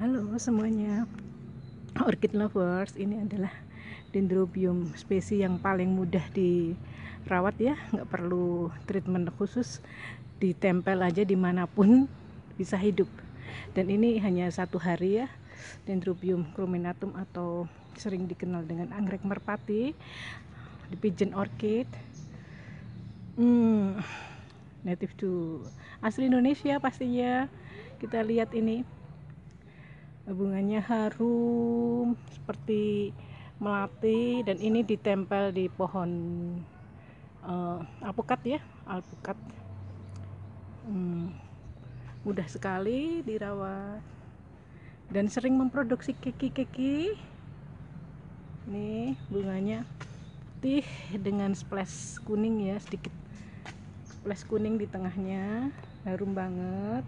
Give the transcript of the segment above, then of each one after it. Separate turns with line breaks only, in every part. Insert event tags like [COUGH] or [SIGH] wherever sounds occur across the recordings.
Halo semuanya Orchid lovers Ini adalah dendrobium spesies yang paling mudah dirawat ya nggak perlu treatment khusus Ditempel aja dimanapun [LAUGHS] bisa hidup Dan ini hanya satu hari ya Dendrobium chrominatum atau sering dikenal dengan anggrek merpati The pigeon orchid hmm, Native to asli Indonesia pastinya Kita lihat ini bunganya harum seperti melati dan ini ditempel di pohon uh, alpukat ya alpukat hmm, mudah sekali dirawat dan sering memproduksi keki-keki nih bunganya putih dengan splash kuning ya sedikit splash kuning di tengahnya harum banget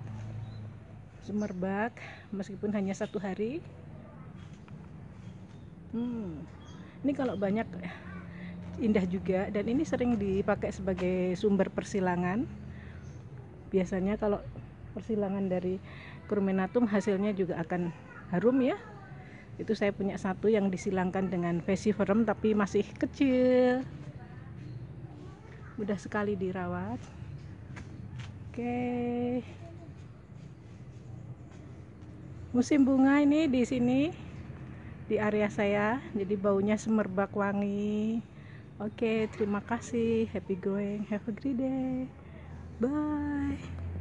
semerbak meskipun hanya satu hari hmm, ini kalau banyak indah juga dan ini sering dipakai sebagai sumber persilangan biasanya kalau persilangan dari curminatum hasilnya juga akan harum ya itu saya punya satu yang disilangkan dengan vesiferum tapi masih kecil mudah sekali dirawat oke okay musim bunga ini di sini di area saya jadi baunya semerbak wangi oke terima kasih happy going have a great day bye